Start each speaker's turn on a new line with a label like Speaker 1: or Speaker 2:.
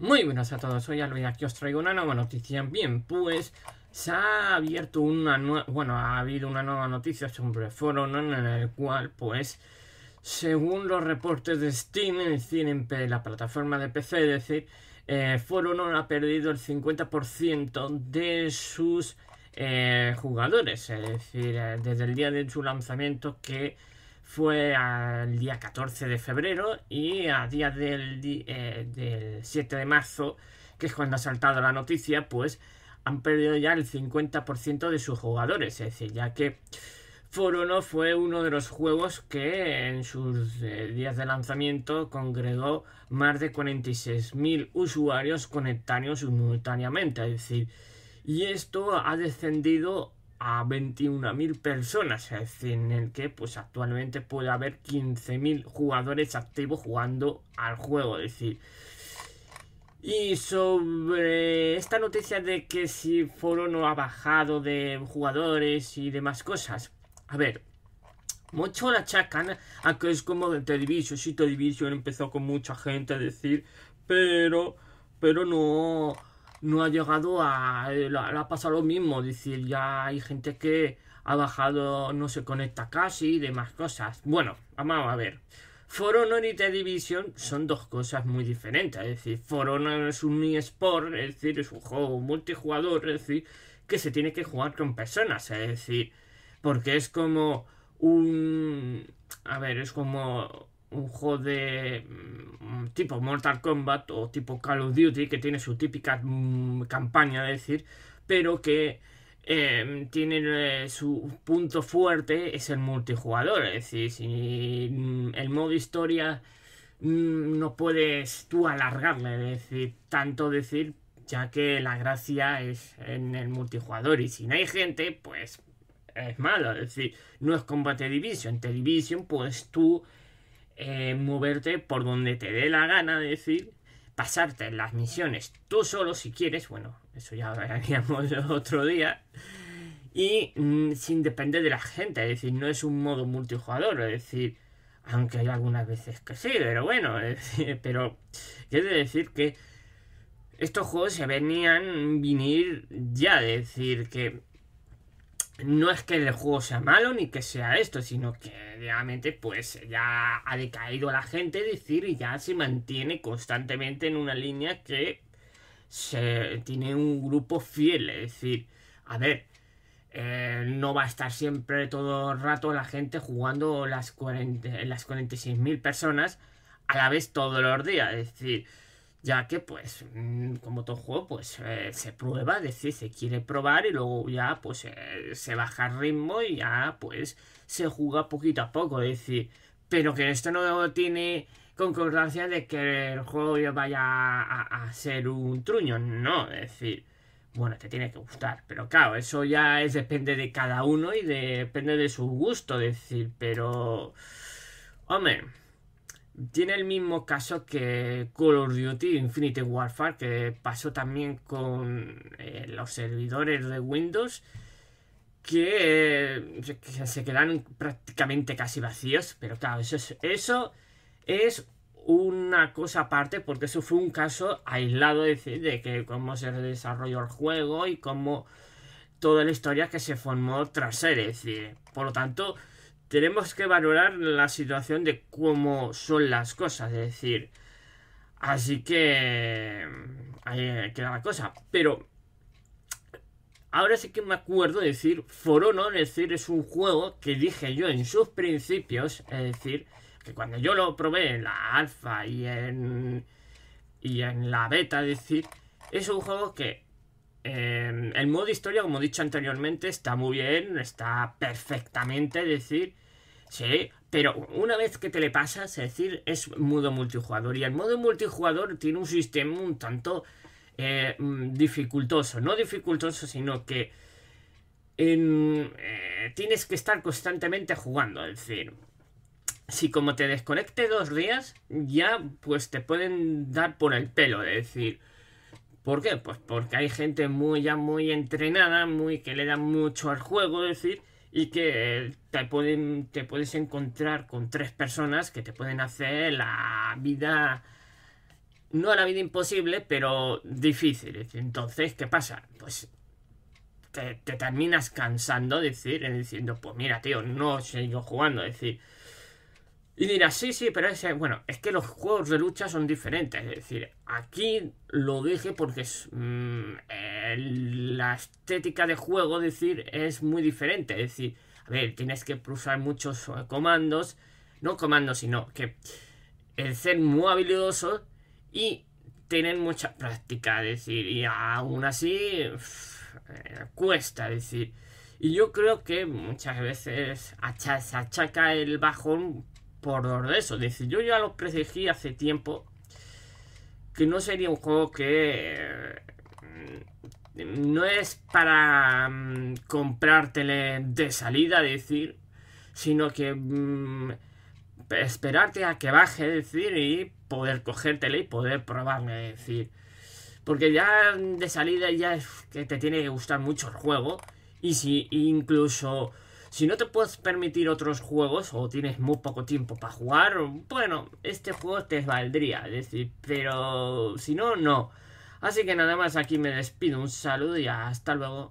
Speaker 1: Muy buenas a todos, soy Alvin, aquí os traigo una nueva noticia. Bien, pues se ha abierto una nueva... Bueno, ha habido una nueva noticia sobre Foronon en el cual, pues, según los reportes de Steam, es decir, en la plataforma de PC, es decir, eh, ha perdido el 50% de sus eh, jugadores, es decir, eh, desde el día de su lanzamiento que fue al día 14 de febrero y a día del, 7 eh, de marzo, que es cuando ha saltado la noticia, pues han perdido ya el 50% de sus jugadores. Es decir, ya que For fue uno de los juegos que en sus eh, días de lanzamiento congregó más de 46.000 usuarios conectados simultáneamente. Es decir, y esto ha descendido a 21.000 personas, es en el que pues actualmente puede haber 15.000 jugadores activos jugando al juego, es decir. Y sobre esta noticia de que si Foro no ha bajado de jugadores y demás cosas. A ver, mucho la achacan a que es como de Television. Sí, división empezó con mucha gente a decir, pero, pero no no ha llegado a... Eh, Le ha pasado lo mismo, es decir, ya hay gente que ha bajado, no se conecta casi y demás cosas. Bueno, vamos a ver. For Honor y The Division son dos cosas muy diferentes. Es decir, For Honor es un eSport, es decir, es un juego multijugador, es decir, que se tiene que jugar con personas. Es decir, porque es como un... A ver, es como un juego de mm, tipo Mortal Kombat o tipo Call of Duty que tiene su típica mm, campaña, es decir, pero que em, tiene eh, su punto fuerte es el multijugador, es decir, si mm, el modo historia no puedes tú alargarle, decir, tanto decir, ya que la gracia es en el multijugador y si no hay gente, pues es malo, es decir, no es combate Division, en Television pues tú eh, moverte por donde te dé la gana, de decir, pasarte las misiones tú solo si quieres, bueno, eso ya lo haríamos otro día, y mm, sin depender de la gente, es decir, no es un modo multijugador, es decir, aunque hay algunas veces que sí, pero bueno, pero quiero decir que estos juegos se venían venir ya, es decir, que no es que el juego sea malo ni que sea esto, sino que realmente pues ya ha decaído la gente, es decir, y ya se mantiene constantemente en una línea que se tiene un grupo fiel, es decir, a ver, eh, no va a estar siempre todo el rato la gente jugando las, las 46.000 personas a la vez todos los días, es decir, ya que pues mm, como todo juego pues eh, se prueba, decir, se quiere probar y luego ya pues eh, se baja el ritmo y ya pues se juega poquito a poco, es decir, pero que esto no tiene concordancia de que el juego vaya a, ser un truño, no, es decir, bueno, te tiene que gustar, pero claro, eso ya es depende de cada uno y depende de su gusto, es decir, pero hombre, tiene el mismo caso que Call of Duty Infinity Warfare, que pasó también con eh, los servidores de Windows, que, eh, se quedan prácticamente casi vacíos. Pero claro, eso es, una cosa aparte, porque eso fue un caso aislado de, que cómo se desarrolló el juego y cómo toda la historia que se formó tras él. Es decir, por lo tanto, tenemos que valorar la situación de cómo son las cosas, es decir, así que ahí queda la cosa, pero ahora sí que me acuerdo decir For es decir, es un juego que dije yo en sus principios, es decir, que cuando yo lo probé en la alfa y en y en la beta, es decir, es un juego que Em, el modo historia, como he dicho anteriormente, está muy bien, está perfectamente, es decir, sí, pero una vez que te le pasas, es decir, es modo multijugador. Y el modo multijugador tiene un sistema un tanto eh, mm, dificultoso, no dificultoso, sino que eh, tienes que estar constantemente jugando, es decir, si como te desconecte dos días, ya pues te pueden dar por el pelo, es decir, ¿Por qué? Pues porque hay gente muy ya muy entrenada, muy que le da mucho al juego, es decir, y que eh, te, pueden, te puedes encontrar con tres personas que te pueden hacer la vida, no la vida imposible, pero difícil. Entonces, ¿qué pasa? Pues te, terminas cansando, decir, diciendo, pues mira, tío, no sigo jugando, es decir, y dirás, sí, sí, pero bueno, es que los juegos de lucha son diferentes. Es decir, aquí lo dije porque mm, la estética de juego, decir, es muy diferente. Es decir, a ver, tienes que usar muchos eh, comandos, no comandos, sino que el ser muy habilidoso y tener mucha práctica. Es decir, y aún así eh, cuesta, decir. Y yo creo que muchas veces se achaca el bajón por eso. decir, yo ya lo predecía hace tiempo que no sería un juego que mm, no es para mm, comprártele de salida, decir, sino que mm, esperarte a que baje, decir, y poder cogértele y poder probarme decir. Porque ya de salida ya es que te tiene que gustar mucho el juego. Y si incluso si no te puedes permitir otros juegos o tienes muy poco tiempo para jugar, bueno, este juego te valdría, pero si no, no. Así que nada más aquí me despido, un saludo y hasta luego.